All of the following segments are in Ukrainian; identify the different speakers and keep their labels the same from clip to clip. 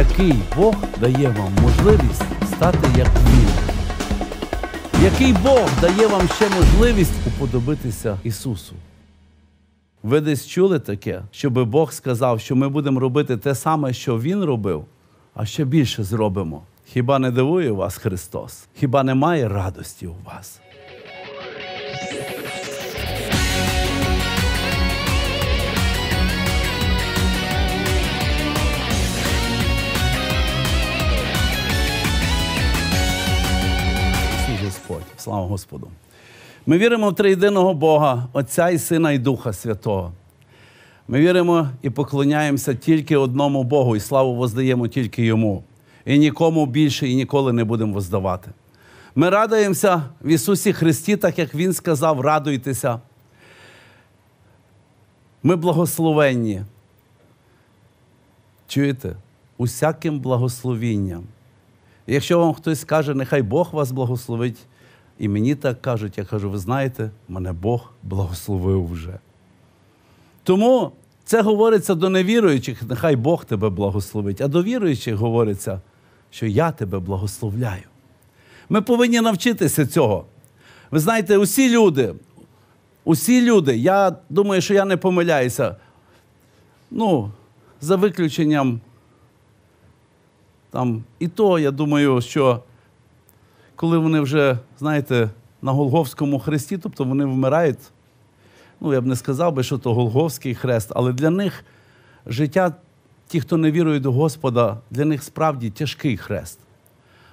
Speaker 1: який Бог дає вам можливість стати як Він. Який Бог дає вам ще можливість уподобитися Ісусу? Ви десь чули таке, щоби Бог сказав, що ми будемо робити те саме, що Він робив, а ще більше зробимо. Хіба не дивує вас Христос? Хіба немає радості у вас? Слава Господу! Ми віримо в триєдиного Бога, Отця і Сина, і Духа Святого. Ми віримо і поклоняємося тільки одному Богу, і славу воздаємо тільки Йому. І нікому більше і ніколи не будемо воздавати. Ми радуємося в Ісусі Христі, так як Він сказав, радуйтеся. Ми благословенні. Чуєте? Усяким благословінням. якщо вам хтось каже, нехай Бог вас благословить, і мені так кажуть, я кажу, ви знаєте, мене Бог благословив вже. Тому це говориться до невіруючих, нехай Бог тебе благословить, а до віруючих говориться, що я тебе благословляю. Ми повинні навчитися цього. Ви знаєте, усі люди, усі люди, я думаю, що я не помиляюся, ну, за виключенням, там, і то, я думаю, що коли вони вже, знаєте, на Голговському хресті, тобто вони вмирають. Ну, я б не сказав би, що то Голговський хрест, але для них життя, ті, хто не вірує до Господа, для них справді тяжкий хрест.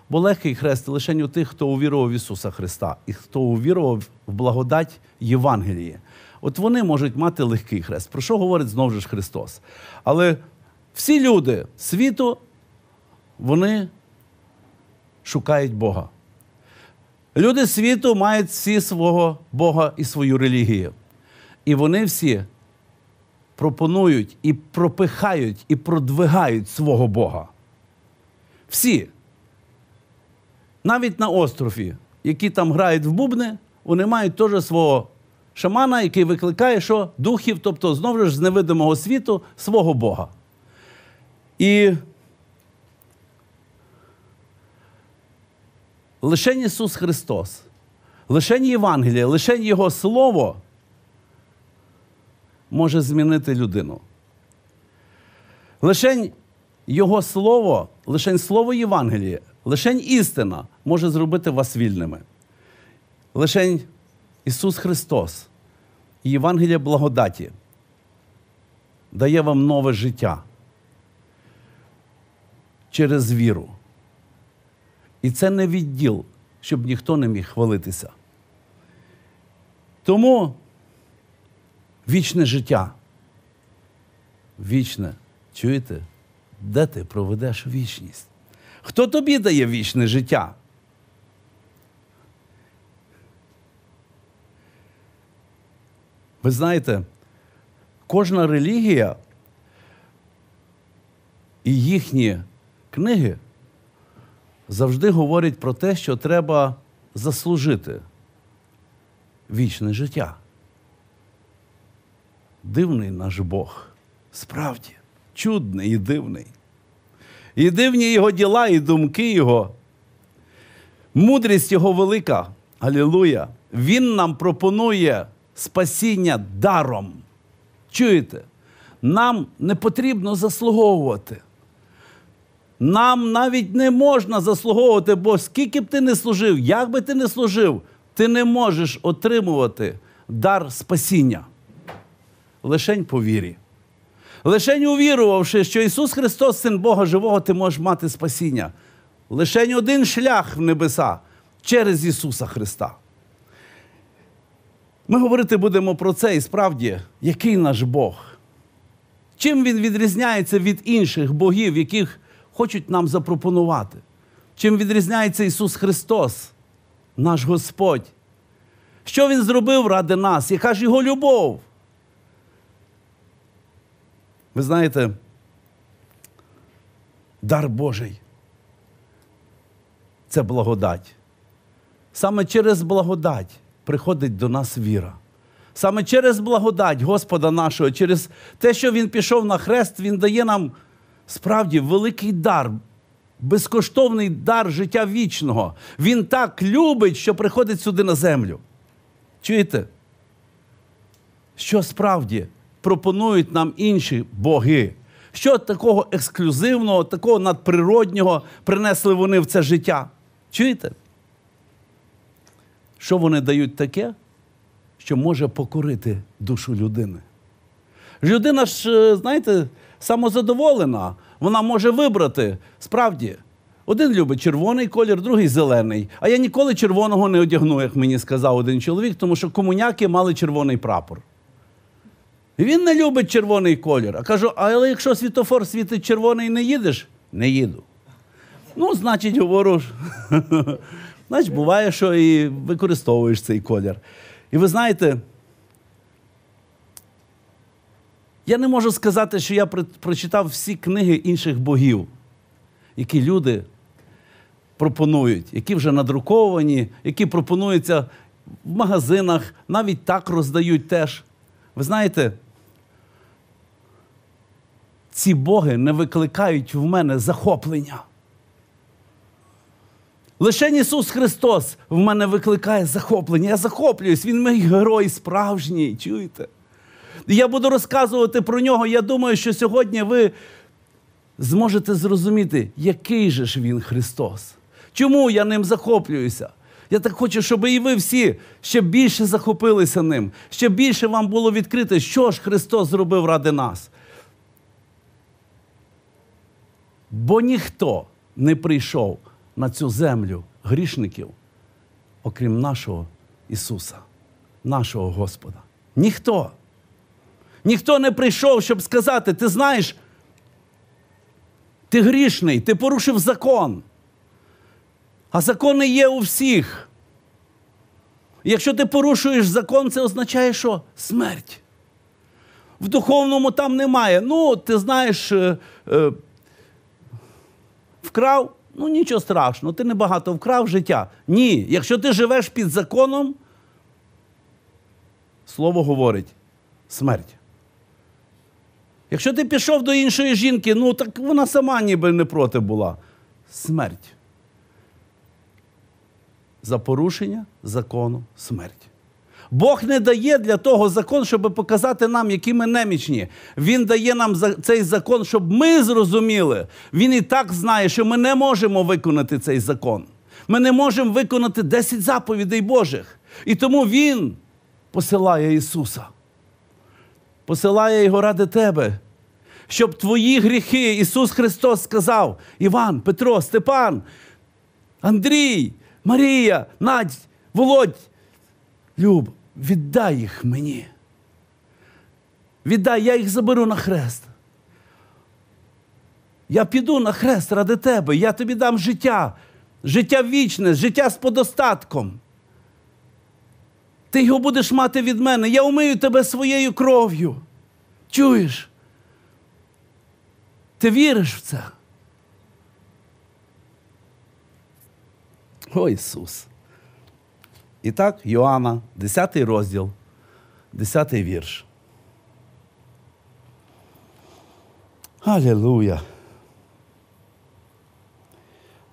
Speaker 1: Бо легкий хрест лише у тих, хто увірував в Ісуса Христа і хто увірував в благодать Євангелії. От вони можуть мати легкий хрест, про що говорить знову ж Христос. Але всі люди світу, вони шукають Бога. Люди світу мають всі свого Бога і свою релігію. І вони всі пропонують і пропихають, і продвигають свого Бога. Всі. Навіть на острові, які там грають в бубни, вони мають теж свого шамана, який викликає, що духів, тобто, знову ж з невидимого світу, свого Бога. І лише Ісус Христос, лишень Євангеліє, лише Його Слово може змінити людину. Лишень Його Слово, лишень Слово Євангеліє, лишень істина може зробити вас вільними. Лишень Ісус Христос і Євангелія благодаті дає вам нове життя через віру. І це не відділ, щоб ніхто не міг хвалитися. Тому вічне життя. Вічне, чуєте, де ти проведеш вічність? Хто тобі дає вічне життя? Ви знаєте, кожна релігія і їхні книги завжди говорять про те, що треба заслужити вічне життя. Дивний наш Бог, справді, чудний і дивний. І дивні його діла, і думки Його. Мудрість Його велика. Алілуя! Він нам пропонує спасіння даром. Чуєте? Нам не потрібно заслуговувати. Нам навіть не можна заслуговувати, бо скільки б ти не служив, як би ти не служив, ти не можеш отримувати дар спасіння. Лишень по вірі. Лишень увірувавши, що Ісус Христос, Син Бога Живого, ти можеш мати спасіння. Лишень один шлях в небеса через Ісуса Христа. Ми говорити будемо про це і справді, який наш Бог. Чим Він відрізняється від інших богів, яких хочуть нам запропонувати. Чим відрізняється Ісус Христос, наш Господь? Що Він зробив ради нас? Яка ж його любов? Ви знаєте, дар Божий це благодать. Саме через благодать приходить до нас віра. Саме через благодать Господа нашого, через те, що Він пішов на хрест, Він дає нам справді великий дар, безкоштовний дар життя вічного. Він так любить, що приходить сюди на землю. Чуєте? Що справді пропонують нам інші боги? Що такого ексклюзивного, такого надприроднього принесли вони в це життя? Чуєте? Що вони дають таке, що може покорити душу людини? Людина ж, е, знаєте, самозадоволена. Вона може вибрати справді. Один любить червоний колір, другий зелений. А я ніколи червоного не одягну, як мені сказав один чоловік, тому що комуняки мали червоний прапор. І Він не любить червоний колір. А кажу: але якщо світофор світить червоний, не їдеш? Не їду. Ну, значить, говорю, значить, буває, що і використовуєш цей колір. І ви знаєте, Я не можу сказати, що я прочитав всі книги інших богів, які люди пропонують, які вже надруковані, які пропонуються в магазинах, навіть так роздають теж. Ви знаєте, ці боги не викликають в мене захоплення. Лише Ісус Христос в мене викликає захоплення. Я захоплююсь, Він мій герой справжній, чуєте? я буду розказувати про нього. Я думаю, що сьогодні ви зможете зрозуміти, який же ж він Христос. Чому я ним захоплююся? Я так хочу, щоб і ви всі ще більше захопилися ним, ще більше вам було відкрите, що ж Христос зробив ради нас. Бо ніхто не прийшов на цю землю грішників, окрім нашого Ісуса, нашого Господа. Ніхто. Ніхто не прийшов, щоб сказати, ти знаєш, ти грішний, ти порушив закон. А закони є у всіх. Якщо ти порушуєш закон, це означає, що смерть. В духовному там немає. Ну, ти знаєш, е, е, вкрав, ну нічого страшного, ти небагато вкрав життя. Ні, якщо ти живеш під законом, слово говорить смерть. Якщо ти пішов до іншої жінки, ну так вона сама ніби не проти була. Смерть. За порушення закону смерть. Бог не дає для того закон, щоб показати нам, які ми немічні. Він дає нам цей закон, щоб ми зрозуміли. Він і так знає, що ми не можемо виконати цей закон. Ми не можемо виконати 10 заповідей Божих. І тому Він посилає Ісуса посилає його ради тебе, щоб твої гріхи Ісус Христос сказав: Іван, Петро, Степан, Андрій, Марія, Надь, Володь, Люб, віддай їх мені. Віддай, я їх заберу на хрест. Я піду на хрест ради тебе, я тобі дам життя, життя вічне, життя з подостатком. Ти його будеш мати від мене. Я умию тебе своєю кров'ю. Чуєш? Ти віриш в це? О Ісус. І так, Йоанна, 10 розділ, 10 вірш. Алілуя.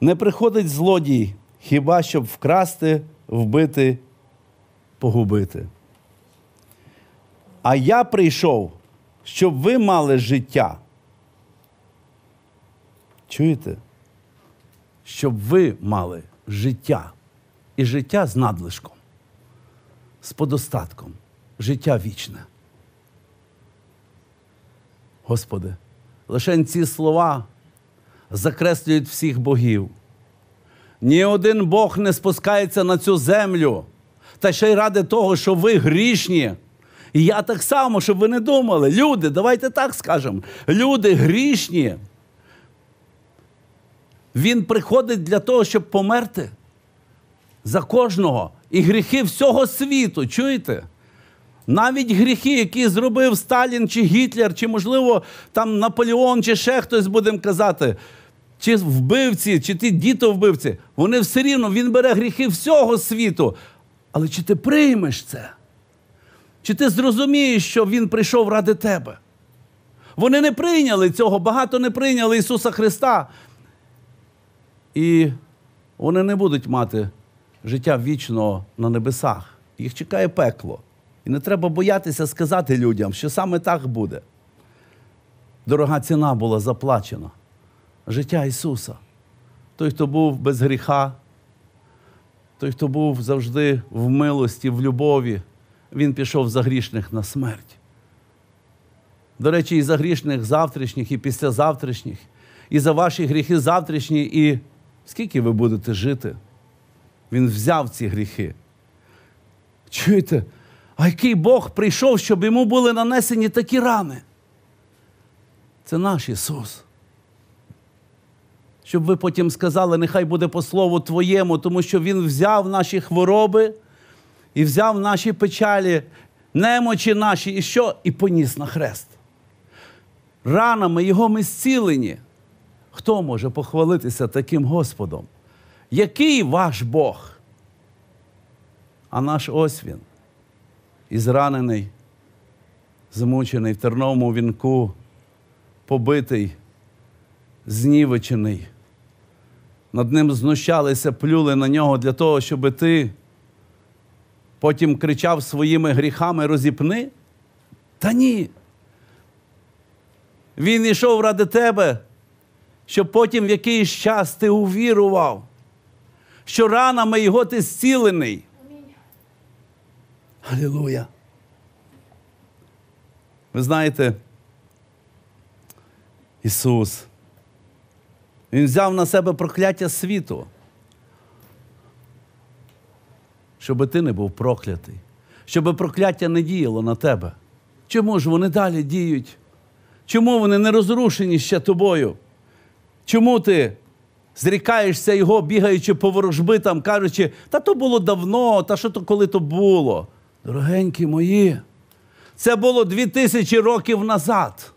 Speaker 1: Не приходить злодій, хіба щоб вкрасти, вбити погубити. А я прийшов, щоб ви мали життя. Чуєте? Щоб ви мали життя. І життя з надлишком, з подостатком, життя вічне. Господи, лише ці слова закреслюють всіх богів. Ні один Бог не спускається на цю землю, та ще й ради того, що ви грішні. І я так само, щоб ви не думали. Люди, давайте так скажемо. Люди грішні. Він приходить для того, щоб померти за кожного. І гріхи всього світу, чуєте? Навіть гріхи, які зробив Сталін чи Гітлер, чи, можливо, там Наполеон, чи ще хтось будемо казати, чи вбивці, чи ті діти вбивці, вони все рівно він бере гріхи всього світу. Але чи ти приймеш це? Чи ти зрозумієш, що Він прийшов ради тебе? Вони не прийняли цього, багато не прийняли Ісуса Христа. І вони не будуть мати життя вічного на небесах. Їх чекає пекло. І не треба боятися сказати людям, що саме так буде. Дорога ціна була заплачена. Життя Ісуса. Той, хто був без гріха, той, хто був завжди в милості, в любові, він пішов за грішних на смерть. До речі, і за грішних завтрашніх, і післязавтрашніх, і за ваші гріхи завтрашні, і скільки ви будете жити. Він взяв ці гріхи. Чуєте, а який Бог прийшов, щоб йому були нанесені такі рани? Це наш Ісус щоб ви потім сказали, нехай буде по слову Твоєму, тому що Він взяв наші хвороби і взяв наші печалі, немочі наші, і що? І поніс на хрест. Ранами Його ми зцілені. Хто може похвалитися таким Господом? Який ваш Бог? А наш ось він, і зранений, змучений в терновому вінку, побитий, знівечений над ним знущалися, плюли на нього для того, щоб ти потім кричав своїми гріхами розіпни? Та ні. Він йшов ради тебе, щоб потім в якийсь час ти увірував, що ранами його ти зцілений. Аллилуйя. Ви знаєте, Ісус. Він взяв на себе прокляття світу, щоб ти не був проклятий, щоб прокляття не діяло на тебе. Чому ж вони далі діють? Чому вони не розрушені ще тобою? Чому ти зрікаєшся його, бігаючи по ворожбитам, кажучи, та то було давно, та що то коли то було? Дорогенькі мої, це було дві тисячі років назад.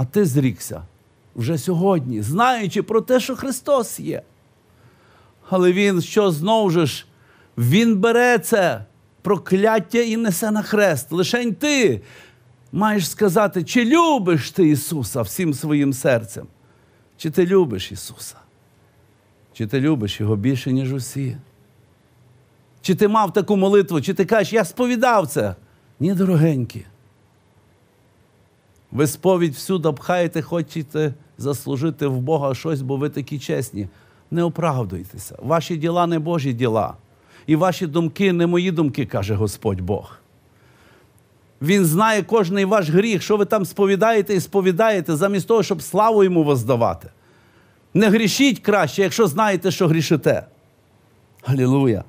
Speaker 1: А ти зрікся вже сьогодні, знаючи про те, що Христос є. Але Він що знову ж, Він бере це прокляття і несе на хрест. Лишень ти маєш сказати, чи любиш ти Ісуса всім своїм серцем, чи ти любиш Ісуса, чи ти любиш Його більше, ніж усі. Чи ти мав таку молитву, чи ти кажеш, я сповідав це. Ні, дорогенькі. Ви сповідь всюди пхаєте, хочете заслужити в Бога щось, бо ви такі чесні. Не оправдуйтеся. Ваші діла не Божі діла. І ваші думки не мої думки, каже Господь Бог. Він знає кожний ваш гріх, що ви там сповідаєте і сповідаєте, замість того, щоб славу йому воздавати. Не грішіть краще, якщо знаєте, що грішите. Галілуя!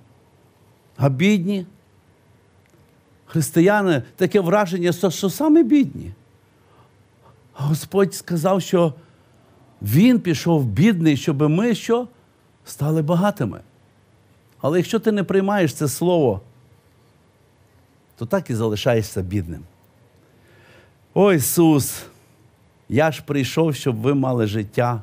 Speaker 1: А бідні? Християни таке враження, що саме бідні. Господь сказав, що Він пішов бідний, щоб ми що? стали багатими. Але якщо ти не приймаєш це слово, то так і залишаєшся бідним. О Ісус, я ж прийшов, щоб ви мали життя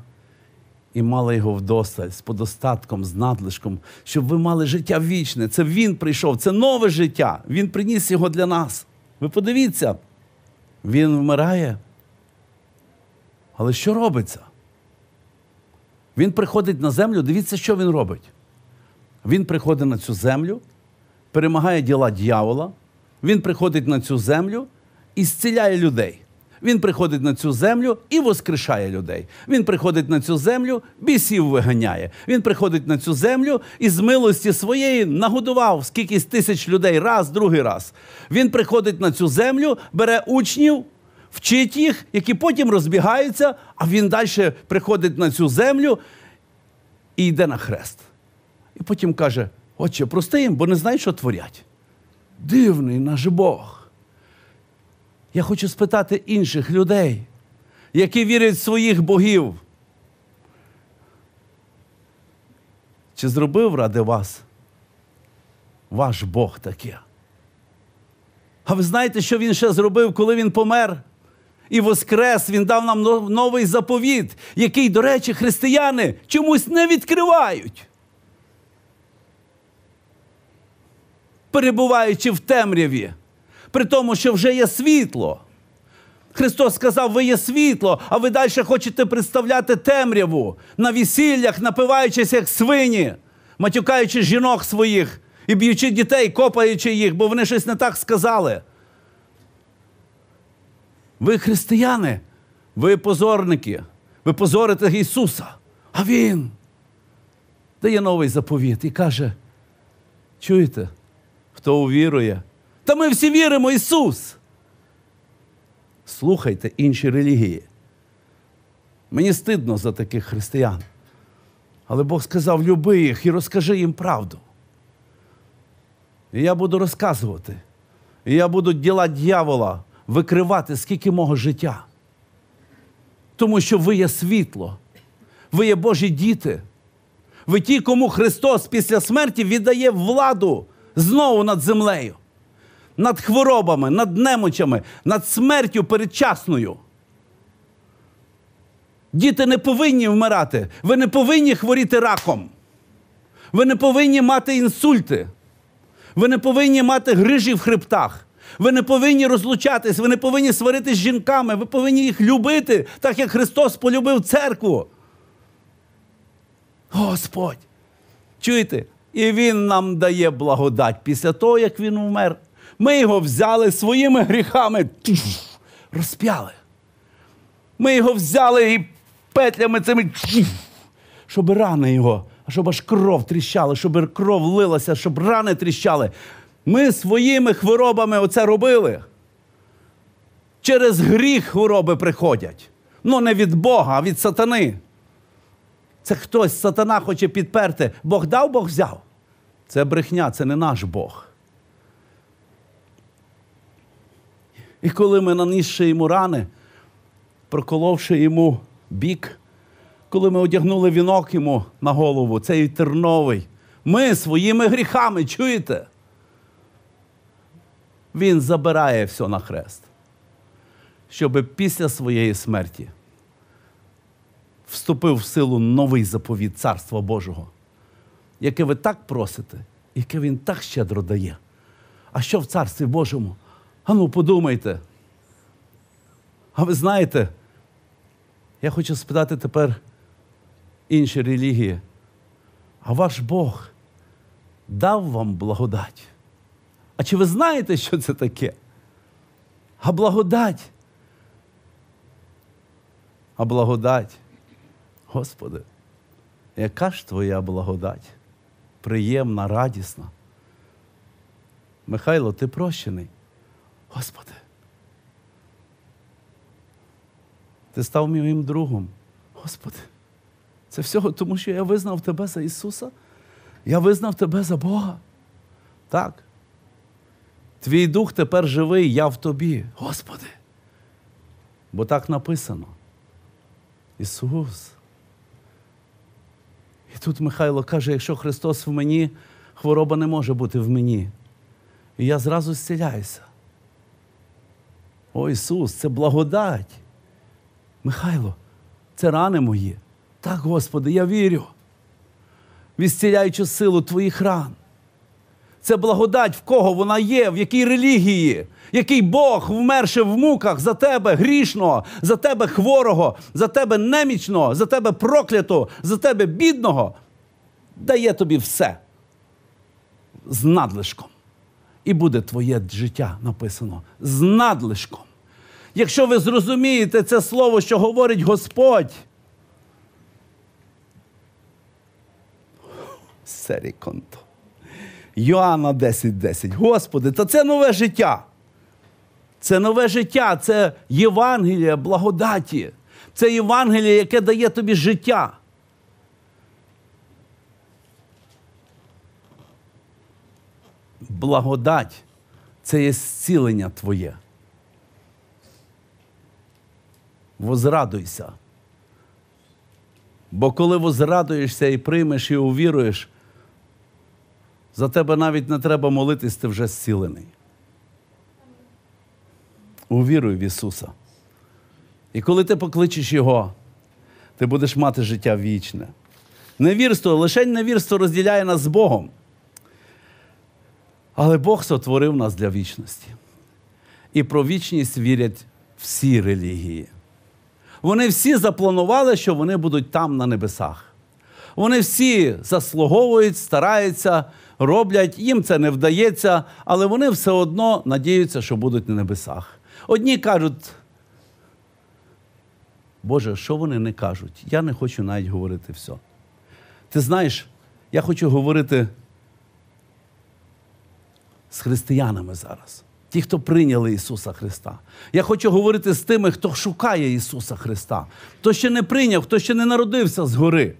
Speaker 1: і мали його вдосталь, з подостатком, з надлишком, щоб ви мали життя вічне. Це Він прийшов, це нове життя. Він приніс його для нас. Ви подивіться, Він вмирає. Але що робиться? Він приходить на землю, дивіться, що він робить. Він приходить на цю землю, перемагає діла дьявола, він приходить на цю землю і зціляє людей. Він приходить на цю землю і воскрешає людей. Він приходить на цю землю, бісів виганяє. Він приходить на цю землю і з милості своєї нагодував скількись тисяч людей раз, другий раз. Він приходить на цю землю, бере учнів вчить їх, які потім розбігаються, а він далі приходить на цю землю і йде на хрест. І потім каже: Отче, прости їм, бо не знають, що творять. Дивний наш Бог. Я хочу спитати інших людей, які вірять в своїх богів. Чи зробив ради вас ваш Бог таке? А ви знаєте, що він ще зробив, коли він помер? і воскрес, Він дав нам новий заповіт, який, до речі, християни чомусь не відкривають. Перебуваючи в темряві, при тому, що вже є світло. Христос сказав, ви є світло, а ви далі хочете представляти темряву на весіллях, напиваючись, як свині, матюкаючи жінок своїх і б'ючи дітей, копаючи їх, бо вони щось не так сказали. Ви християни, ви позорники, ви позорите Ісуса, а Він дає новий заповіт і каже: чуєте, хто увірує? Та ми всі віримо, Ісус. Слухайте інші релігії. Мені стидно за таких християн. Але Бог сказав: люби їх і розкажи їм правду. І я буду розказувати. І я буду діла дьявола викривати скільки мого життя. Тому що ви є світло, ви є Божі діти. Ви ті, кому Христос після смерті віддає владу знову над землею, над хворобами, над немочами, над смертю передчасною. Діти не повинні вмирати. Ви не повинні хворіти раком. Ви не повинні мати інсульти. Ви не повинні мати грижі в хребтах. Ви не повинні розлучатись, ви не повинні сваритись з жінками, ви повинні їх любити, так як Христос полюбив церкву. Господь. Чуєте? І Він нам дає благодать після того, як Він умер. Ми його взяли своїми гріхами, розп'яли. Ми його взяли і петлями цими, щоб рани його, щоб аж кров тріщала, щоб кров лилася, щоб рани тріщали. Ми своїми хворобами оце робили. Через гріх хвороби приходять. Ну не від Бога, а від сатани. Це хтось сатана хоче підперти. Бог дав, Бог взяв. Це брехня, це не наш Бог. І коли ми нанісши йому рани, проколовши йому бік, коли ми одягнули вінок йому на голову, цей терновий, ми своїми гріхами чуєте? Він забирає все на хрест, щоб після своєї смерті вступив в силу новий заповіт Царства Божого, яке ви так просите, яке Він так щедро дає. А що в Царстві Божому? Ану, подумайте. А ви знаєте, я хочу спитати тепер інші релігії, а ваш Бог дав вам благодать? А чи ви знаєте, що це таке? А благодать. А благодать. Господи, яка ж твоя благодать? Приємна, радісна. Михайло, ти прощений. Господи. Ти став моїм другом. Господи, це всього, тому що я визнав Тебе за Ісуса. Я визнав Тебе за Бога. Так. Твій дух тепер живий, я в тобі, Господи. Бо так написано. Ісус. І тут Михайло каже: якщо Христос в мені, хвороба не може бути в мені. І я зразу зціляюся. О Ісус, це благодать. Михайло, це рани мої. Так, Господи, я вірю, відстіляючи силу Твоїх ран. Це благодать, в кого вона є, в якій релігії, який Бог вмерши в муках за тебе грішного, за тебе хворого, за тебе немічного, за тебе проклятого, за тебе бідного, дає тобі все з надлишком. І буде твоє життя написано з надлишком. Якщо ви зрозумієте це слово, що говорить Господь. Серіконто. Йоанна 10,10. 10. Господи, та це нове життя. Це нове життя, це Євангелія благодаті. Це Євангеліє, яке дає тобі життя. Благодать це є зцілення Твоє. Возрадуйся. Бо коли возрадуєшся і приймеш і увіруєш, за тебе навіть не треба молитись, ти вже зцілений. Увіруй в Ісуса. І коли ти покличеш Його, ти будеш мати життя вічне. Невірство, лише невірство розділяє нас з Богом. Але Бог сотворив нас для вічності. І про вічність вірять всі релігії. Вони всі запланували, що вони будуть там на небесах. Вони всі заслуговують, стараються роблять, їм це не вдається, але вони все одно надіються, що будуть на небесах. Одні кажуть, Боже, що вони не кажуть? Я не хочу навіть говорити все. Ти знаєш, я хочу говорити з християнами зараз. Ті, хто прийняли Ісуса Христа. Я хочу говорити з тими, хто шукає Ісуса Христа, хто ще не прийняв, хто ще не народився згори.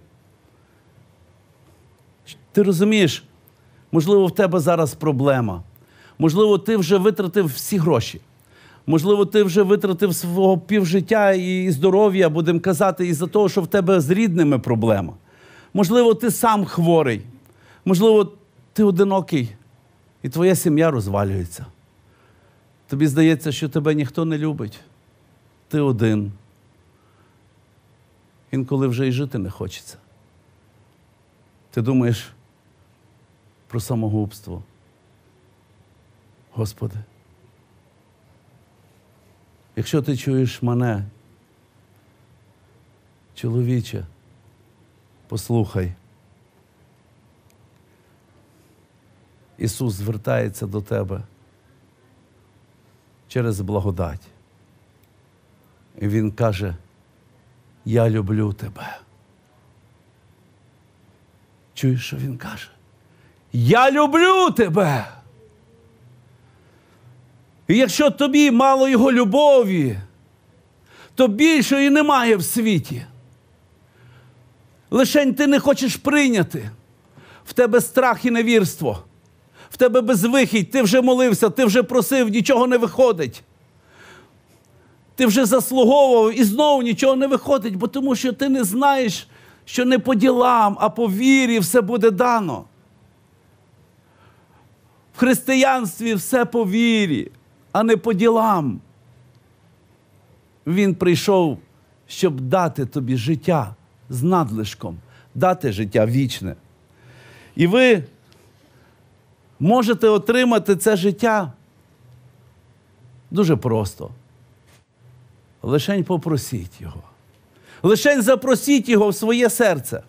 Speaker 1: Ти розумієш, Можливо, в тебе зараз проблема. Можливо, ти вже витратив всі гроші. Можливо, ти вже витратив свого півжиття і здоров'я, будемо казати, із-за того, що в тебе з рідними проблема. Можливо, ти сам хворий. Можливо, ти одинокий, і твоя сім'я розвалюється. Тобі здається, що тебе ніхто не любить. Ти один. Інколи вже і жити не хочеться. Ти думаєш, про самогубство. Господи, якщо ти чуєш мене, чоловіче, послухай, Ісус звертається до тебе через благодать. І Він каже, я люблю тебе. Чуєш, що він каже? Я люблю тебе. І якщо тобі мало його любові, то більшої немає в світі. Лишень ти не хочеш прийняти. В тебе страх і невірство, в тебе безвихідь, ти вже молився, ти вже просив, нічого не виходить. Ти вже заслуговував і знову нічого не виходить, бо тому що ти не знаєш, що не по ділам, а по вірі все буде дано християнстві все по вірі, а не по ділам. Він прийшов, щоб дати тобі життя з надлишком, дати життя вічне. І ви можете отримати це життя дуже просто. Лишень попросіть Його. Лишень запросіть Його в своє серце.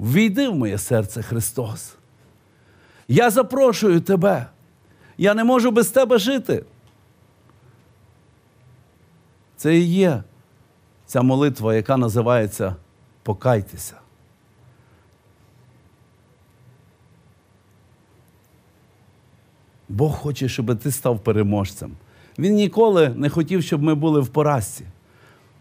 Speaker 1: Війди в моє серце Христос. Я запрошую тебе. Я не можу без тебе жити. Це і є ця молитва, яка називається Покайтеся. Бог хоче, щоб ти став переможцем. Він ніколи не хотів, щоб ми були в поразці.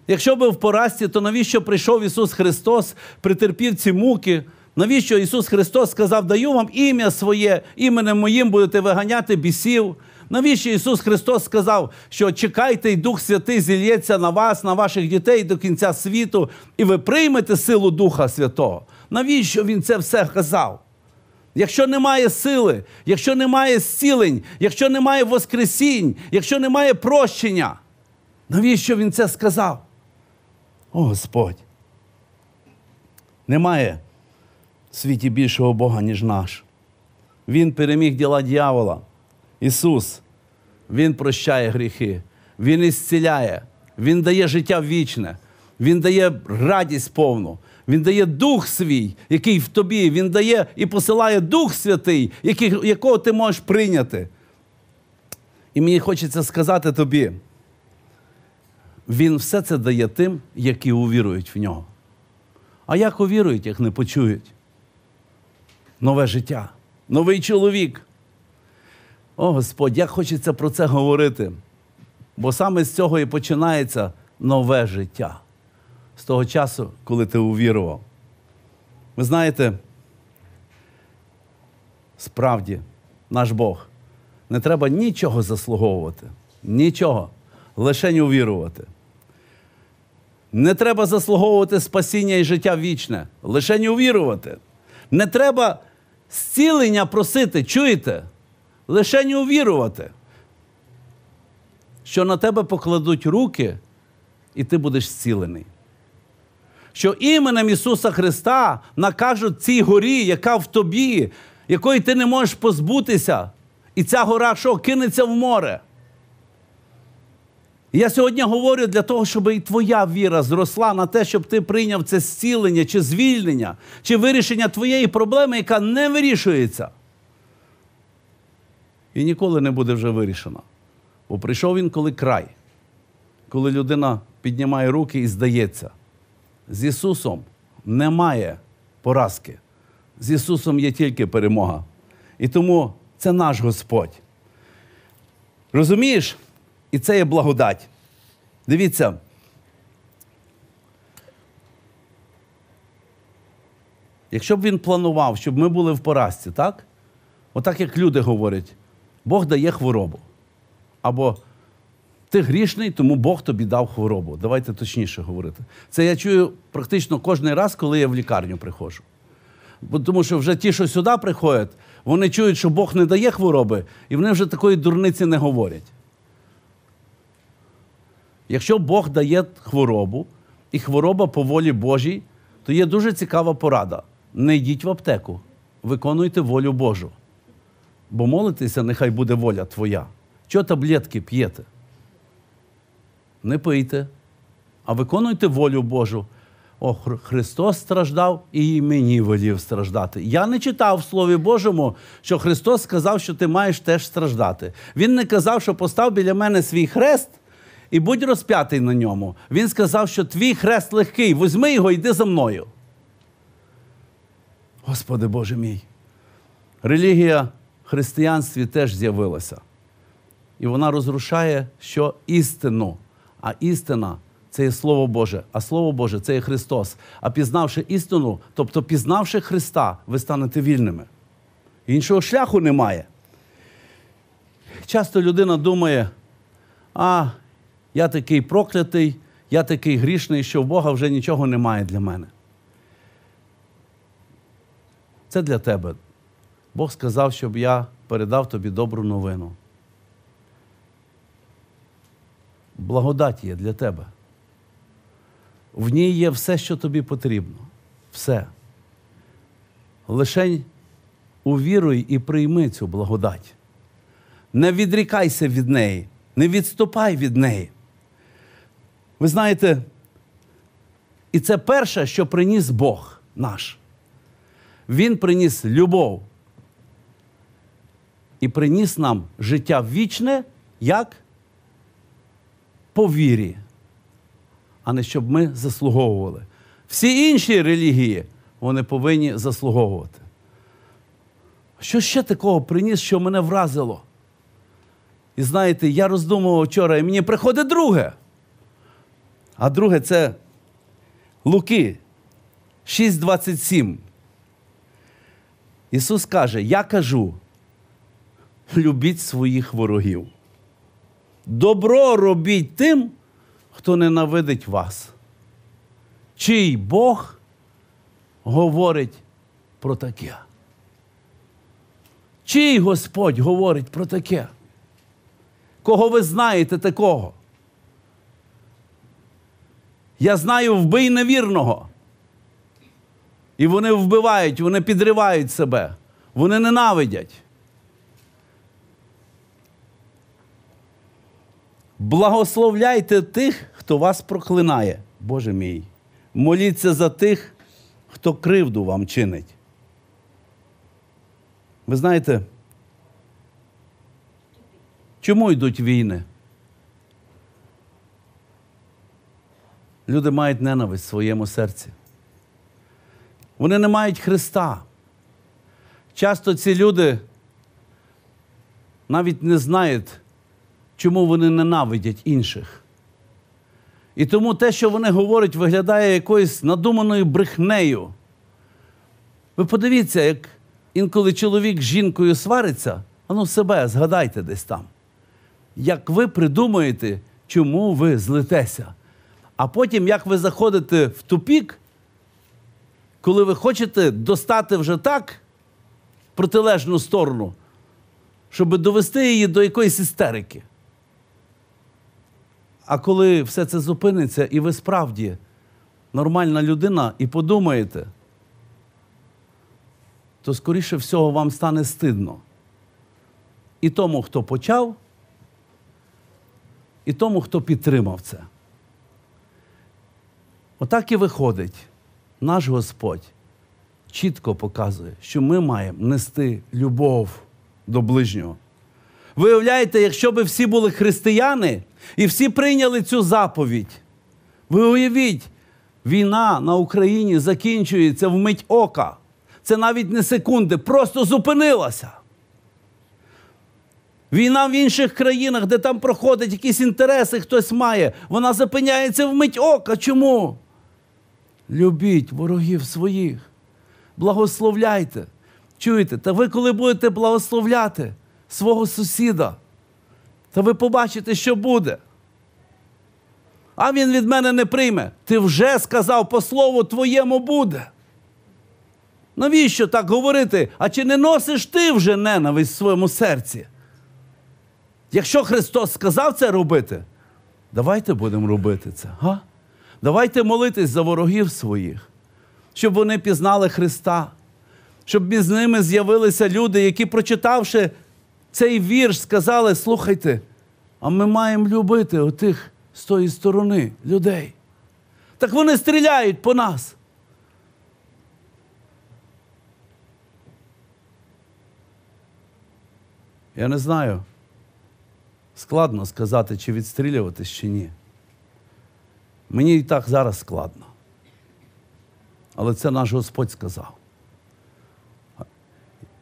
Speaker 1: Якщо би в поразці, то навіщо прийшов Ісус Христос, претерпів ці муки? Навіщо Ісус Христос сказав, даю вам ім'я своє, іменем моїм будете виганяти бісів? Навіщо Ісус Христос сказав, що чекайте, і Дух Святий зільється на вас, на ваших дітей до кінця світу, і ви приймете силу Духа Святого? Навіщо Він це все казав? Якщо немає сили, якщо немає зцілень, якщо немає Воскресінь, якщо немає прощення, навіщо Він це сказав? О Господь! Немає світі більшого Бога, ніж наш. Він переміг діла дьявола. Ісус, Він прощає гріхи, Він ісціляє, Він дає життя вічне, Він дає радість повну, Він дає Дух свій, який в тобі, Він дає і посилає Дух Святий, якого ти можеш прийняти. І мені хочеться сказати тобі. Він все це дає тим, які увірують в нього. А як увірують, як не почують? нове життя, новий чоловік. О Господь, як хочеться про це говорити. Бо саме з цього і починається нове життя з того часу, коли ти увірував. Ви знаєте, справді, наш Бог, не треба нічого заслуговувати, нічого, лише увірувати. Не треба заслуговувати спасіння і життя вічне, лише увірувати. Не треба Зцілення просити, чуєте? Лише не увірувати, що на тебе покладуть руки, і ти будеш зцілений. Що іменем Ісуса Христа накажуть цій горі, яка в тобі, якої ти не можеш позбутися, і ця гора що кинеться в море. Я сьогодні говорю для того, щоб і твоя віра зросла на те, щоб ти прийняв це зцілення чи звільнення, чи вирішення твоєї проблеми, яка не вирішується. І ніколи не буде вже вирішена. Бо прийшов він коли край, коли людина піднімає руки і здається. З Ісусом немає поразки. З Ісусом є тільки перемога. І тому це наш Господь. Розумієш? І це є благодать. Дивіться. Якщо б він планував, щоб ми були в поразці, так? Отак, як люди говорять, Бог дає хворобу. Або ти грішний, тому Бог тобі дав хворобу. Давайте точніше говорити. Це я чую практично кожен раз, коли я в лікарню приходжу. Бо Тому що вже ті, що сюди приходять, вони чують, що Бог не дає хвороби, і вони вже такої дурниці не говорять. Якщо Бог дає хворобу, і хвороба по волі Божій, то є дуже цікава порада. Не йдіть в аптеку, виконуйте волю Божу. Бо молитеся, нехай буде воля твоя. Чого таблетки п'єте? Не пийте, а виконуйте волю Божу. О, Христос страждав і мені волів страждати. Я не читав в Слові Божому, що Христос сказав, що ти маєш теж страждати. Він не казав, що постав біля мене свій хрест і будь розп'ятий на ньому. Він сказав, що твій хрест легкий, візьми його і йди за мною. Господи Боже мій, релігія в християнстві теж з'явилася. І вона розрушає, що істину. А істина це є Слово Боже, а Слово Боже це є Христос. А пізнавши істину, тобто пізнавши Христа, ви станете вільними. Іншого шляху немає. Часто людина думає, а я такий проклятий, я такий грішний, що в Бога вже нічого немає для мене. Це для тебе. Бог сказав, щоб я передав тобі добру новину. Благодать є для тебе. В ній є все, що тобі потрібно. Все. Лишень увіруй і прийми цю благодать. Не відрікайся від неї, не відступай від неї. Ви знаєте, і це перше, що приніс Бог наш. Він приніс любов і приніс нам життя вічне як по вірі, а не щоб ми заслуговували. Всі інші релігії вони повинні заслуговувати. Що ще такого приніс, що мене вразило? І знаєте, я роздумував вчора, і мені приходить друге. А друге це Луки 6,27. Ісус каже: Я кажу, любіть своїх ворогів. Добро робіть тим, хто ненавидить вас. Чий Бог говорить про таке? Чий Господь говорить про таке? Кого ви знаєте такого? Я знаю, вбий невірного. І вони вбивають, вони підривають себе, вони ненавидять. Благословляйте тих, хто вас проклинає, Боже мій. Моліться за тих, хто кривду вам чинить. Ви знаєте, чому йдуть війни? люди мають ненависть в своєму серці. Вони не мають Христа. Часто ці люди навіть не знають, чому вони ненавидять інших. І тому те, що вони говорять, виглядає якоюсь надуманою брехнею. Ви подивіться, як інколи чоловік з жінкою свариться, а ну себе згадайте десь там. Як ви придумаєте, чому ви злитеся? А потім, як ви заходите в тупік, коли ви хочете достати вже так протилежну сторону, щоб довести її до якоїсь істерики. А коли все це зупиниться, і ви справді нормальна людина, і подумаєте, то скоріше всього вам стане стидно. І тому, хто почав, і тому, хто підтримав це. Отак і виходить, наш Господь чітко показує, що ми маємо нести любов до ближнього. Виявляєте, якщо би всі були християни і всі прийняли цю заповідь, ви уявіть, війна на Україні закінчується в мить ока. Це навіть не секунди, просто зупинилася. Війна в інших країнах, де там проходить якісь інтереси, хтось має, вона зупиняється в мить ока. Чому? Любіть ворогів своїх, благословляйте. Чуєте? Та ви, коли будете благословляти свого сусіда, то ви побачите, що буде. А він від мене не прийме. Ти вже сказав по слову твоєму буде. Навіщо так говорити? А чи не носиш ти вже ненависть в своєму серці? Якщо Христос сказав це робити, давайте будемо робити це. Га? Давайте молитись за ворогів своїх, щоб вони пізнали Христа, щоб між ними з'явилися люди, які, прочитавши цей вірш, сказали: слухайте, а ми маємо любити отих з тої сторони людей. Так вони стріляють по нас. Я не знаю. Складно сказати, чи відстрілюватись, чи ні. Мені і так зараз складно. Але це наш Господь сказав.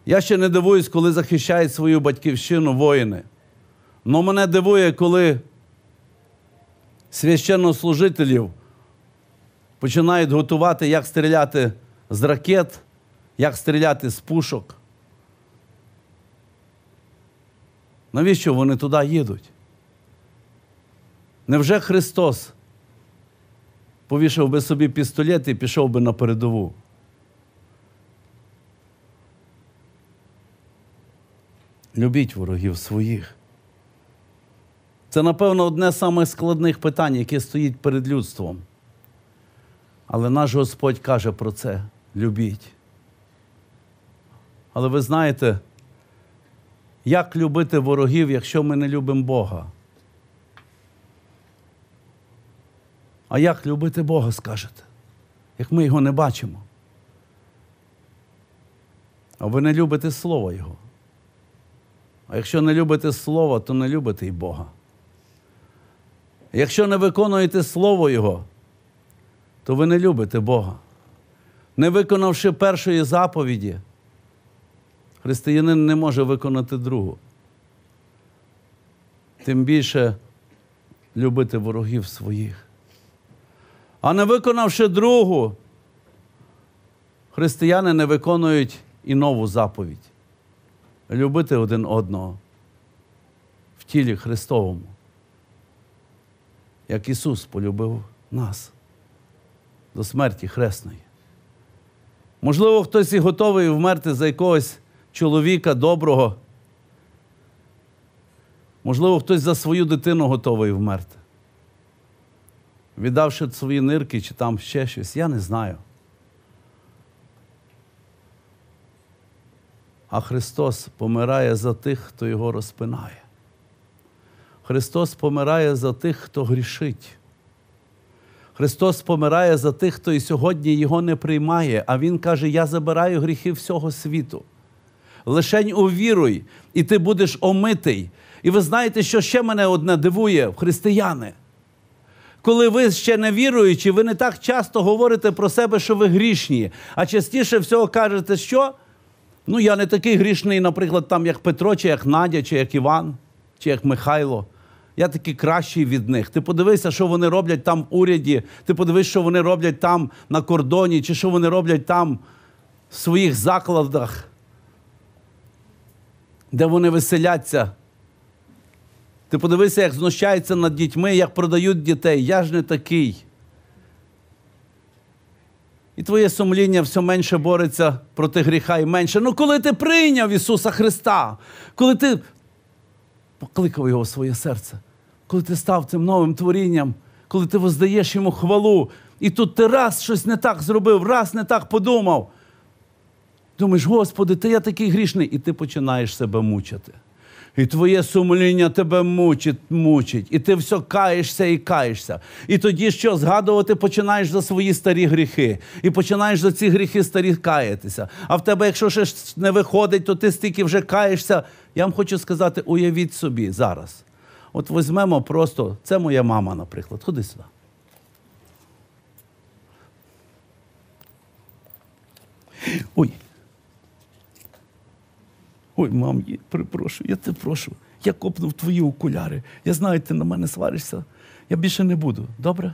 Speaker 1: Я ще не дивуюсь, коли захищають свою батьківщину воїни. Но мене дивує, коли священнослужителів починають готувати, як стріляти з ракет, як стріляти з пушок. Навіщо вони туди їдуть? Невже Христос повішав би собі пістолет і пішов би на передову. Любіть ворогів своїх. Це, напевно, одне з самих складних питань, яке стоїть перед людством. Але наш Господь каже про це: любіть. Але ви знаєте, як любити ворогів, якщо ми не любимо Бога? А як любити Бога, скажете, як ми його не бачимо? А ви не любите Слово Його. А якщо не любите Слово, то не любите й Бога. Якщо не виконуєте Слово Його, то ви не любите Бога. Не виконавши першої заповіді, християнин не може виконати другу. Тим більше любити ворогів своїх. А не виконавши другу, християни не виконують і нову заповідь любити один одного в тілі Христовому, як Ісус полюбив нас до смерті Хресної. Можливо, хтось і готовий вмерти за якогось чоловіка доброго. Можливо, хтось за свою дитину готовий вмерти віддавши свої нирки чи там ще щось, я не знаю. А Христос помирає за тих, хто Його розпинає. Христос помирає за тих, хто грішить. Христос помирає за тих, хто і сьогодні Його не приймає, а Він каже: Я забираю гріхи всього світу. Лишень увіруй, і ти будеш омитий. І ви знаєте, що ще мене одне дивує, християни коли ви ще не віруючі, ви не так часто говорите про себе, що ви грішні, а частіше всього кажете, що ну я не такий грішний, наприклад, там як Петро, чи як Надя, чи як Іван, чи як Михайло. Я такий кращий від них. Ти подивися, що вони роблять там в уряді, ти подивись, що вони роблять там на кордоні, чи що вони роблять там в своїх закладах, де вони веселяться. Ти подивися, як знущаються над дітьми, як продають дітей. Я ж не такий. І твоє сумління все менше бореться проти гріха і менше. Ну, коли ти прийняв Ісуса Христа, коли ти покликав Його в своє серце, коли ти став цим новим творінням, коли ти воздаєш йому хвалу, і тут ти раз щось не так зробив, раз не так подумав. Думаєш, Господи, ти я такий грішний, і ти починаєш себе мучити. І твоє сумління тебе мучить, мучить, і ти все каєшся і каєшся. І тоді що згадувати починаєш за свої старі гріхи, і починаєш за ці гріхи старі каятися. А в тебе, якщо ще не виходить, то ти стільки вже каєшся. Я вам хочу сказати, уявіть собі зараз. От візьмемо просто, це моя мама, наприклад. Ходи сюди. Ой. Ой, мам, я перепрошую, я тебе прошу. Я копнув твої окуляри. Я знаю, ти на мене сваришся. Я більше не буду. Добре?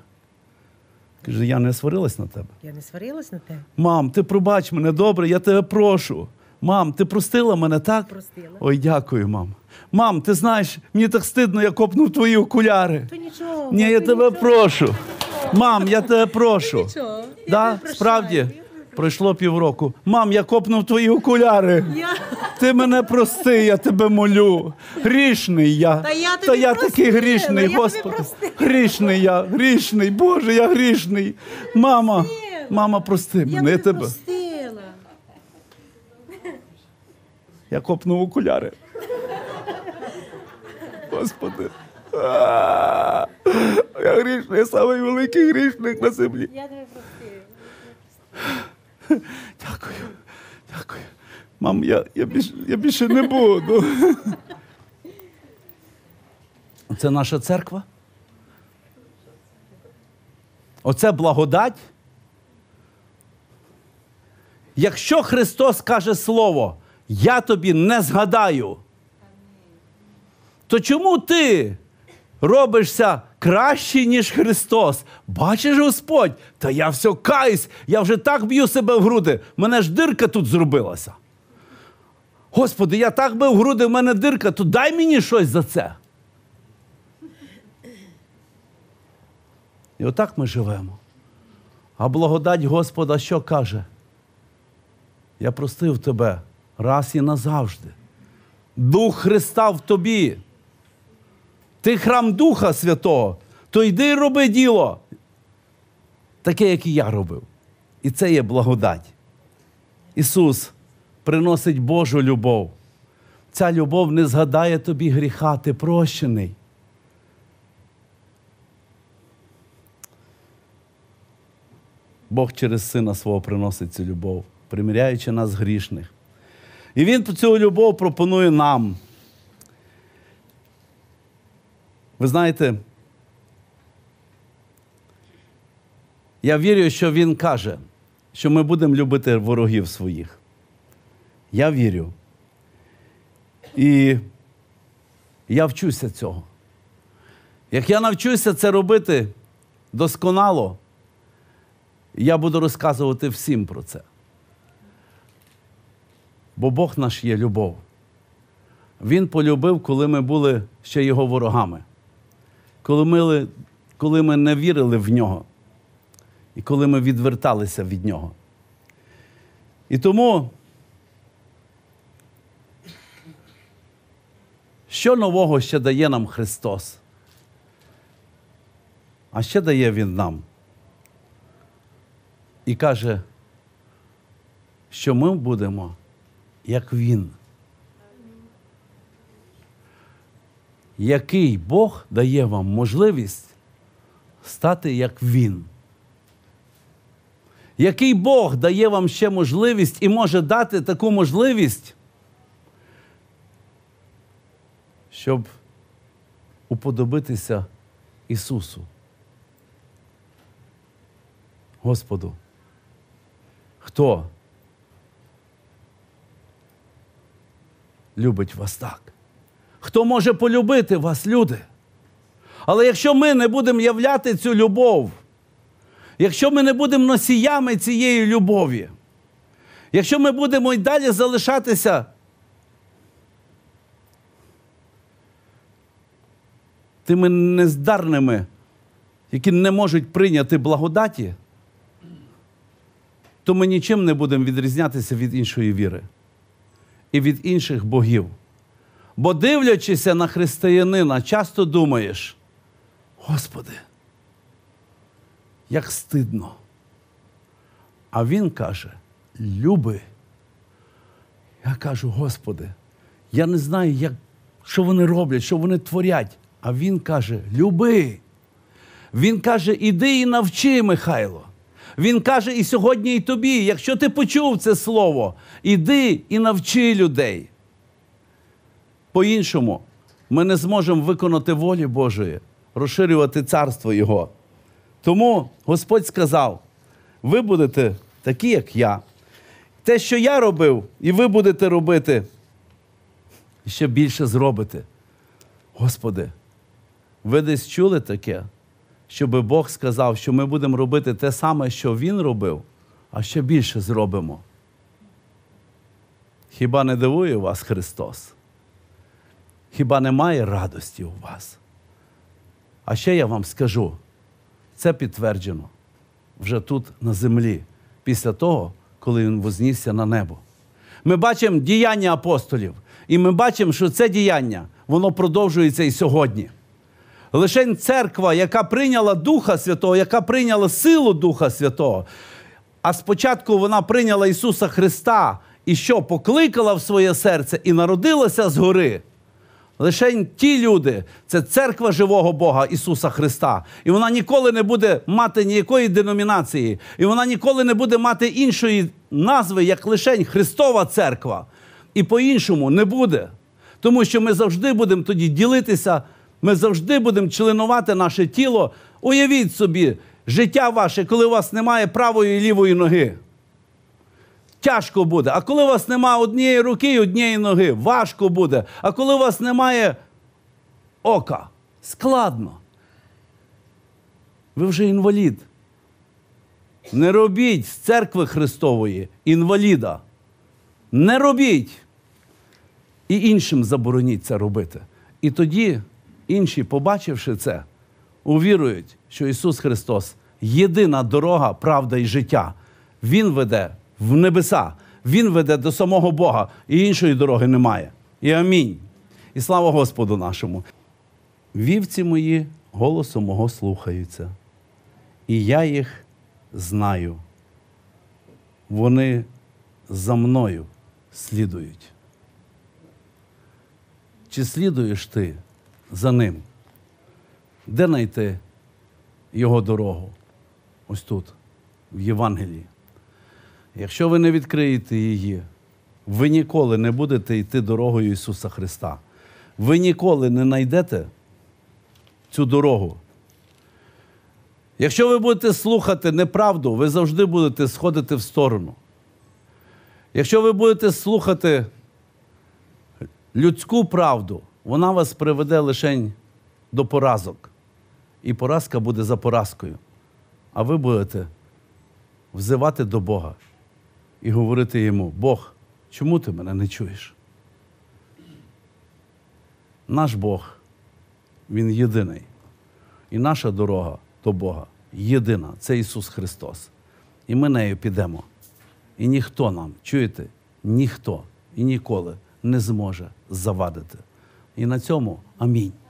Speaker 1: Каже, я не сварилась на тебе. Я не сварилась на тебе. Мам, ти пробач мене добре, я тебе прошу. Мам, ти простила мене, так? Простила. Ой, дякую, мам. Мам, ти знаєш, мені так стидно, я копнув твої окуляри. То нічого. Ні, я тебе нічого. прошу. Мам, я тебе прошу. Нічого. Да? Справді. Пройшло півроку. Мам, я копнув твої окуляри. Я... Ти мене прости, я тебе молю. Грішний я. Та я, тобі Та я прости, такий грішний, я Господи. Тобі грішний я, грішний, Боже, я грішний. Мама, мама, прости мене я тебе. Простила. Я копнув окуляри. Господи. А-а-а. Я грішний, я великий грішник на землі. Я тебе простила. Дякую. Дякую. Мам, я я, більше, я більше не буду. Це наша церква. Оце благодать. Якщо Христос каже Слово, я тобі не згадаю, то чому ти робишся кращий, ніж Христос. Бачиш, Господь, та я все каюсь, я вже так б'ю себе в груди, мене ж дирка тут зробилася. Господи, я так бив в груди, в мене дирка, то дай мені щось за це. І отак ми живемо. А благодать Господа що каже? Я простив тебе раз і назавжди. Дух Христа в тобі ти храм Духа Святого, то йди і роби діло. Таке, як і я робив. І це є благодать. Ісус приносить Божу любов. Ця любов не згадає тобі гріха, ти прощений. Бог через Сина свого приносить цю любов, приміряючи нас грішних. І Він цю любов пропонує нам. Ви знаєте, я вірю, що Він каже, що ми будемо любити ворогів своїх. Я вірю. І я вчуся цього. Як я навчуся це робити досконало, я буду розказувати всім про це. Бо Бог наш є любов. Він полюбив, коли ми були ще його ворогами коли ми, коли ми не вірили в нього і коли ми відверталися від нього. І тому, що нового ще дає нам Христос? А ще дає Він нам і каже, що ми будемо, як Він. який Бог дає вам можливість стати як Він. Який Бог дає вам ще можливість і може дати таку можливість, щоб уподобитися Ісусу. Господу. Хто любить вас так? хто може полюбити вас, люди. Але якщо ми не будемо являти цю любов, якщо ми не будемо носіями цієї любові, якщо ми будемо й далі залишатися тими нездарними, які не можуть прийняти благодаті, то ми нічим не будемо відрізнятися від іншої віри і від інших богів. Бо дивлячися на християнина, часто думаєш, Господи, як стидно. А Він каже, люби. Я кажу, Господи, я не знаю, як, що вони роблять, що вони творять. А Він каже, люби. Він каже, іди і навчи, Михайло. Він каже, і сьогодні і тобі, якщо ти почув це слово, іди і навчи людей. По-іншому, ми не зможемо виконати волі Божої, розширювати царство Його. Тому Господь сказав: ви будете такі, як я. Те, що я робив, і ви будете робити, і ще більше зробите. Господи, ви десь чули таке, щоб Бог сказав, що ми будемо робити те саме, що Він робив, а ще більше зробимо. Хіба не дивує вас Христос? Хіба немає радості у вас? А ще я вам скажу, це підтверджено вже тут, на землі, після того, коли він вознісся на небо. Ми бачимо діяння апостолів, і ми бачимо, що це діяння воно продовжується і сьогодні. Лишень церква, яка прийняла Духа Святого, яка прийняла силу Духа Святого. А спочатку вона прийняла Ісуса Христа і що покликала в своє серце і народилася з гори. Лише ті люди, це церква живого Бога Ісуса Христа. І вона ніколи не буде мати ніякої деномінації, і вона ніколи не буде мати іншої назви, як лишень Христова церква. І по-іншому не буде. Тому що ми завжди будемо тоді ділитися, ми завжди будемо членувати наше тіло. Уявіть собі, життя ваше, коли у вас немає правої і лівої ноги тяжко буде. А коли у вас немає однієї руки і однієї ноги, важко буде. А коли у вас немає ока, складно. Ви вже інвалід. Не робіть з церкви Христової інваліда. Не робіть. І іншим забороніть це робити. І тоді інші, побачивши це, увірують, що Ісус Христос єдина дорога, правда і життя. Він веде в небеса. Він веде до самого Бога, і іншої дороги немає. І амінь. І слава Господу нашому. Вівці мої голосу мого слухаються, і я їх знаю. Вони за мною слідують. Чи слідуєш ти за ним? Де знайти його дорогу? Ось тут, в Євангелії. Якщо ви не відкриєте її, ви ніколи не будете йти дорогою Ісуса Христа. Ви ніколи не знайдете цю дорогу. Якщо ви будете слухати неправду, ви завжди будете сходити в сторону. Якщо ви будете слухати людську правду, вона вас приведе лише до поразок. І поразка буде за поразкою. А ви будете взивати до Бога і говорити йому: Бог, чому ти мене не чуєш? Наш Бог, Він єдиний. І наша дорога до Бога єдина це Ісус Христос. І ми нею підемо. І ніхто нам, чуєте, ніхто і ніколи не зможе завадити. І на цьому амінь.